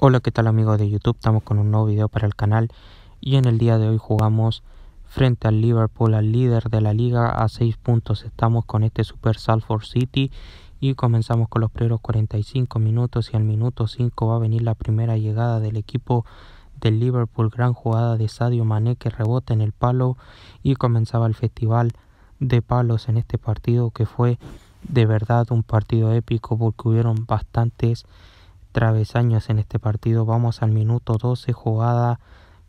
Hola qué tal amigos de YouTube, estamos con un nuevo video para el canal y en el día de hoy jugamos frente al Liverpool, al líder de la liga a 6 puntos, estamos con este Super Salford City y comenzamos con los primeros 45 minutos y al minuto 5 va a venir la primera llegada del equipo del Liverpool, gran jugada de Sadio Mané que rebota en el palo y comenzaba el festival de palos en este partido que fue de verdad un partido épico porque hubieron bastantes años en este partido. Vamos al minuto 12, jugada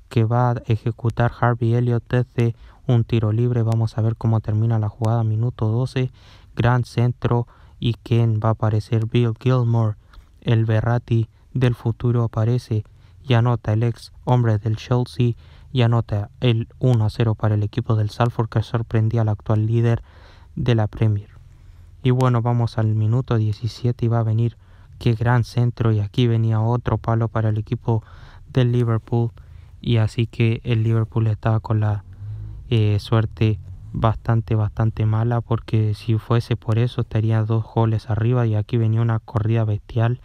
que va a ejecutar Harvey Elliott desde un tiro libre. Vamos a ver cómo termina la jugada. Minuto 12, gran centro y quién va a aparecer Bill Gilmore, el Berrati del futuro aparece y anota el ex hombre del Chelsea y anota el 1-0 para el equipo del Salford que sorprendía al actual líder de la Premier. Y bueno, vamos al minuto 17 y va a venir Qué gran centro. Y aquí venía otro palo para el equipo del Liverpool. Y así que el Liverpool estaba con la eh, suerte bastante, bastante mala. Porque si fuese por eso estaría dos goles arriba. Y aquí venía una corrida bestial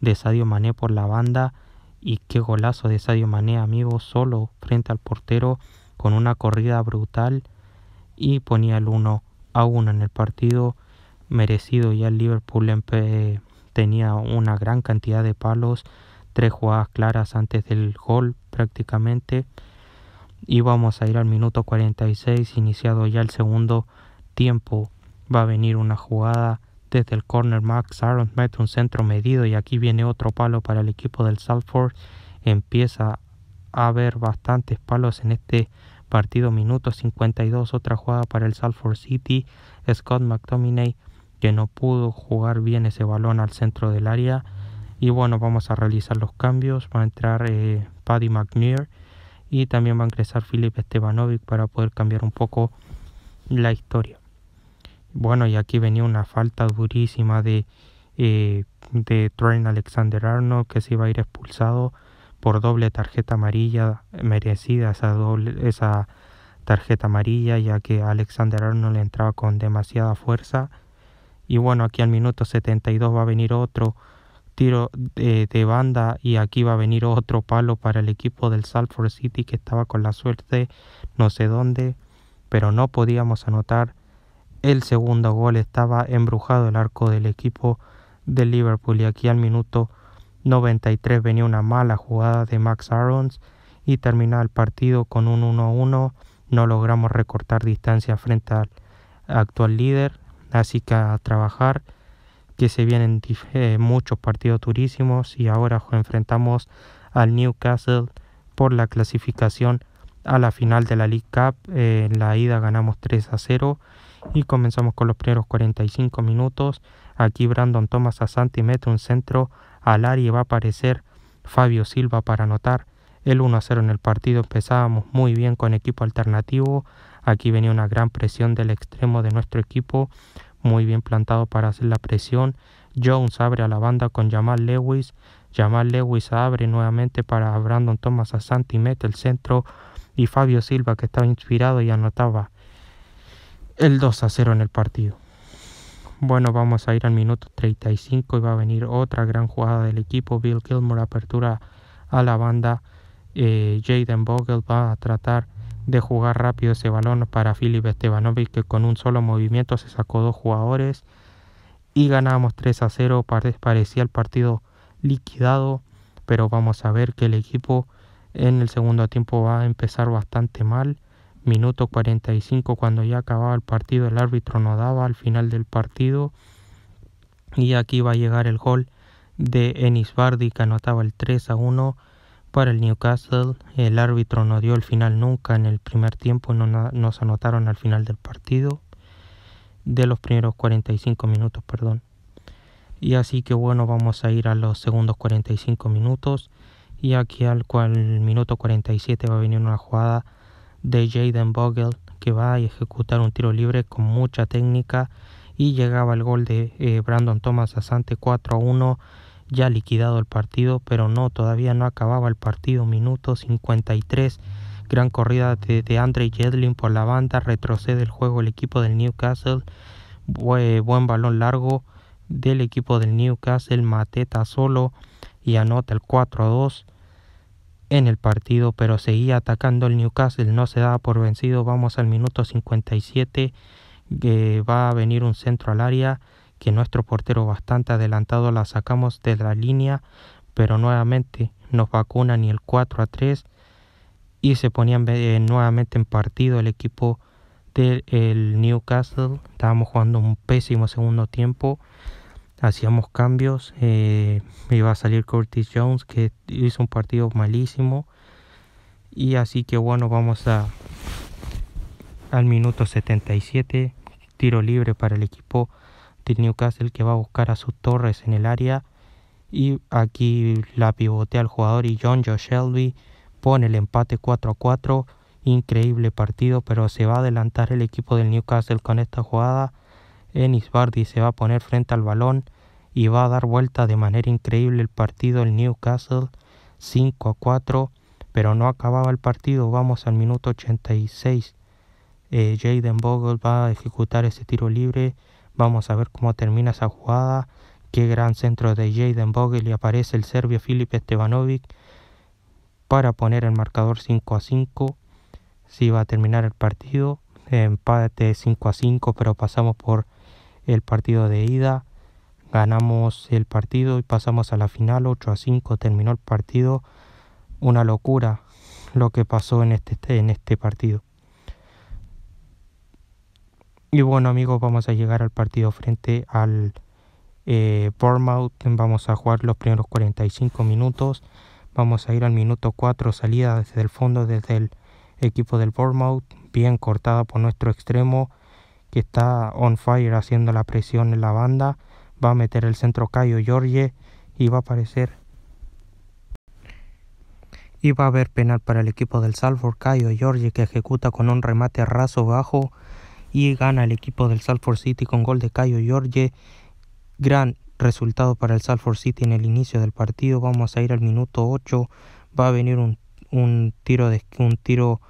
de Sadio Mané por la banda. Y qué golazo de Sadio Mané, amigo, solo frente al portero con una corrida brutal y ponía el 1 a 1 en el partido merecido ya el Liverpool en em, eh, tenía una gran cantidad de palos, tres jugadas claras antes del gol prácticamente. Y vamos a ir al minuto 46, iniciado ya el segundo tiempo. Va a venir una jugada desde el corner. Max Aaron mete un centro medido y aquí viene otro palo para el equipo del Salford. Empieza a haber bastantes palos en este partido. Minuto 52, otra jugada para el Salford City. Scott McTominay que no pudo jugar bien ese balón al centro del área. Y bueno, vamos a realizar los cambios. Va a entrar eh, Paddy McNair y también va a ingresar Philip Estebanovic para poder cambiar un poco la historia. Bueno, y aquí venía una falta durísima de, eh, Alexander Arnold que se iba a ir expulsado por doble tarjeta amarilla, merecida esa, esa tarjeta amarilla, ya que Alexander Arnold entraba con demasiada fuerza y bueno, aquí al minuto 72 va a venir otro tiro de, banda y aquí va a venir otro palo para el equipo del Salford City que estaba con la suerte no sé dónde, pero no podíamos anotar el segundo gol. Estaba embrujado el arco del equipo de Liverpool y aquí al minuto 93 venía una mala jugada de Max Arons y terminaba el partido con un 1-1. No logramos recortar distancia frente al actual líder así que a trabajar que se vienen eh, muchos partidos durísimos y ahora enfrentamos al Newcastle por la clasificación a la final de la League Cup. en la ida ganamos 3 a 0 y comenzamos con los primeros 45 minutos. Aquí Brandon Thomas Asanti mete un centro al área y va a aparecer Fabio Silva para anotar el 1 a 0 en el partido. Empezábamos muy bien con equipo alternativo Aquí venía una gran presión del extremo de nuestro equipo, muy bien plantado para hacer la presión. Jones abre a la banda con Jamal Lewis. Jamal Lewis abre nuevamente para Brandon Thomas a Santi mete el centro y Fabio Silva que estaba inspirado y anotaba el 2 a 0 en el partido. Bueno, vamos a ir al minuto 35 y va a venir otra gran jugada del equipo. Bill Gilmore apertura a la banda. Eh, Jaden Vogel va a tratar de jugar rápido ese balón para Filip Estebanovic que con un solo movimiento se sacó dos jugadores y ganamos 3 a 0, parecía el partido liquidado, pero vamos a ver que el equipo en el segundo tiempo va a empezar bastante mal. Minuto 45 cuando ya acababa el partido, el árbitro no daba al final del partido y aquí va a llegar el gol de Enis Bardi que anotaba el 3 a 1 para el Newcastle. El árbitro no dio el final nunca en el primer tiempo, no nos anotaron al final del partido, de los primeros 45 minutos, perdón. Y así que bueno, vamos a ir a los segundos 45 minutos. Y aquí al cual minuto 47 va a venir una jugada de Jaden Bogle que va a ejecutar un tiro libre con mucha técnica y llegaba el gol de eh, Brandon Thomas Asante 4 a 1 ya liquidado el partido, pero no, todavía no acababa el partido, minuto 53, gran corrida de, de Andre Jedlin por la banda, retrocede el juego el equipo del Newcastle, buen, balón largo del equipo del Newcastle, Mateta solo y anota el 4-2 en el partido, pero seguía atacando el Newcastle, no se daba por vencido, vamos al minuto 57, eh, va a venir un centro al área, que nuestro portero bastante adelantado la sacamos de la línea, pero nuevamente nos vacunan ni el 4 a 3 y se ponían eh, nuevamente en partido el equipo del Newcastle. Estábamos jugando un pésimo segundo tiempo. Hacíamos cambios. Eh, iba a salir Curtis Jones que hizo un partido malísimo. Y así que bueno, vamos a al minuto 77. Tiro libre para el equipo Newcastle que va a buscar a sus torres en el área y aquí la pivotea el jugador y John Joe Shelby pone el empate 4 a 4 increíble partido pero se va a adelantar el equipo del Newcastle con esta jugada Ennis Bardi se va a poner frente al balón y va a dar vuelta de manera increíble el partido el Newcastle 5 a 4 pero no acababa el partido vamos al minuto 86 eh, Jaden Bogle va a ejecutar ese tiro libre Vamos a ver cómo termina esa jugada. Qué gran centro de Jaden Vogel y aparece el serbio Filip Estevanovic para poner el marcador 5 a 5. Si va a terminar el partido, empate 5 a 5, pero pasamos por el partido de ida. Ganamos el partido y pasamos a la final 8 a 5. Terminó el partido. Una locura lo que pasó en este, en este partido. Y bueno amigos, vamos a llegar al partido frente al eh, Bournemouth. Vamos a jugar los primeros 45 minutos. Vamos a ir al minuto 4, salida desde el fondo, desde el equipo del Bournemouth. Bien cortada por nuestro extremo, que está on fire haciendo la presión en la banda. Va a meter el centro Cayo Jorge y va a aparecer. Y va a haber penal para el equipo del Salford, Cayo Jorge, que ejecuta con un remate raso bajo y gana el equipo del Salford City con gol de Cayo Jorge. Gran resultado para el Salford City en el inicio del partido. Vamos a ir al minuto 8. Va a venir un, tiro de un tiro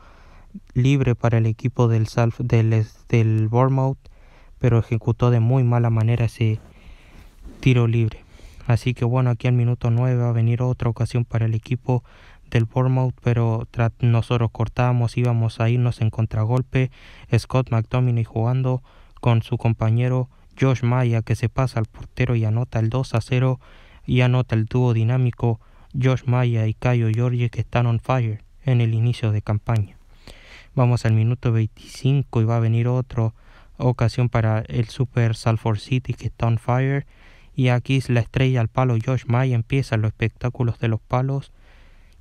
libre para el equipo del del, del Bournemouth, pero ejecutó de muy mala manera ese tiro libre. Así que bueno, aquí al minuto 9 va a venir otra ocasión para el equipo el Bournemouth, pero nosotros cortábamos, íbamos a irnos en contragolpe. Scott McDominay jugando con su compañero Josh Maya, que se pasa al portero y anota el 2 a 0 y anota el dúo dinámico Josh Maya y Cayo Jorge, que están on fire en el inicio de campaña. Vamos al minuto 25 y va a venir otra ocasión para el Super Salford City, que está on fire y aquí es la estrella al palo Josh Maya empieza los espectáculos de los palos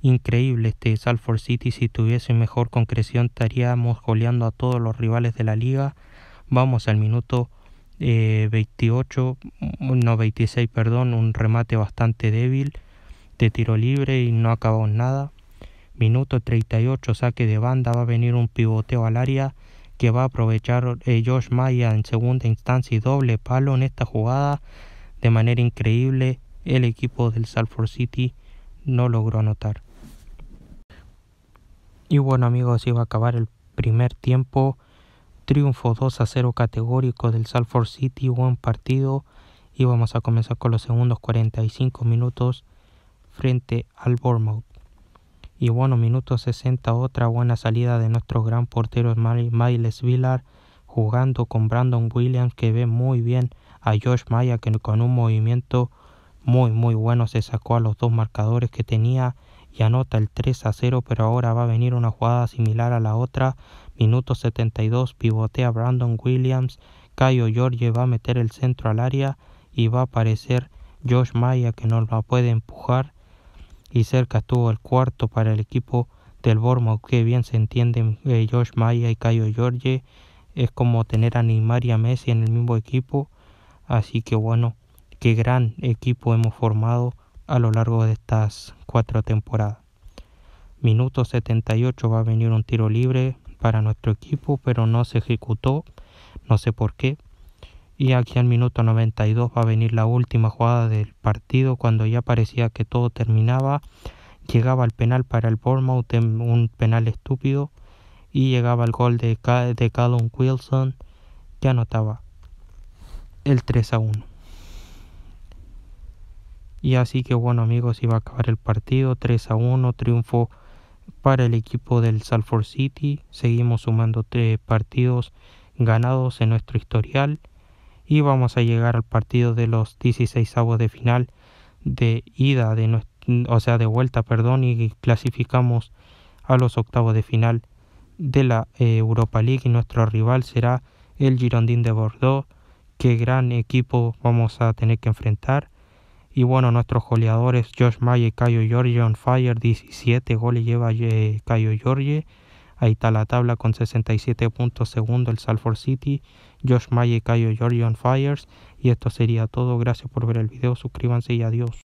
Increíble este Salford City, si tuviese mejor concreción estaríamos goleando a todos los rivales de la liga. Vamos al minuto 28, eh, mm, no 26, perdón, un remate bastante débil de tiro libre y no acabó nada. Minuto 38, saque de banda, va a venir un pivoteo al área que va a aprovechar eh, Josh Maya en segunda instancia y doble palo en esta jugada. De manera increíble, el equipo del Salford City no logró anotar. Y bueno amigos, iba a acabar el primer tiempo. Triunfo 2 a 0 categórico del Salford City, buen partido. Y vamos a comenzar con los segundos 45 minutos frente al Bournemouth. Y bueno, minuto 60, otra buena salida de nuestro gran portero Miles Villar, jugando con Brandon Williams, que ve muy bien a Josh Maya, que con un movimiento muy, muy bueno se sacó a los dos marcadores que tenía y anota el 3 a 0, pero ahora va a venir una jugada similar a la otra. Minuto 72, pivotea Brandon Williams, Cayo George va a meter el centro al área y va a aparecer Josh Maya que no la puede empujar y cerca estuvo el cuarto para el equipo del Bormo que bien se entienden eh, Josh Maya y Cayo George es como tener a Neymar y a Messi en el mismo equipo así que bueno qué gran equipo hemos formado a lo largo de estas cuatro temporadas. Minuto 78 va a venir un tiro libre para nuestro equipo, pero no se ejecutó, no sé por qué. Y aquí al minuto 92 va a venir la última jugada del partido, cuando ya parecía que todo terminaba. Llegaba el penal para el Bournemouth, em, un penal estúpido, y llegaba el gol de, de Callum Wilson, que anotaba el 3 a 1. Y así que bueno amigos, iba a acabar el partido 3 a 1, triunfo para el equipo del Salford City. Seguimos sumando tres partidos ganados en nuestro historial y vamos a llegar al partido de los 16 avos de final de ida de o sea de vuelta, perdón, y clasificamos a los octavos de final de la eh, Europa League y nuestro rival será el Girondin de Bordeaux. Qué gran equipo vamos a tener que enfrentar y bueno, nuestros goleadores Josh Maye, Cayo George on fire, 17 goles lleva eh, Cayo Ahí está la tabla con 67 puntos segundo el Salford City, Josh Maye, Cayo George on fires. Y esto sería todo. Gracias por ver el video. Suscríbanse y adiós.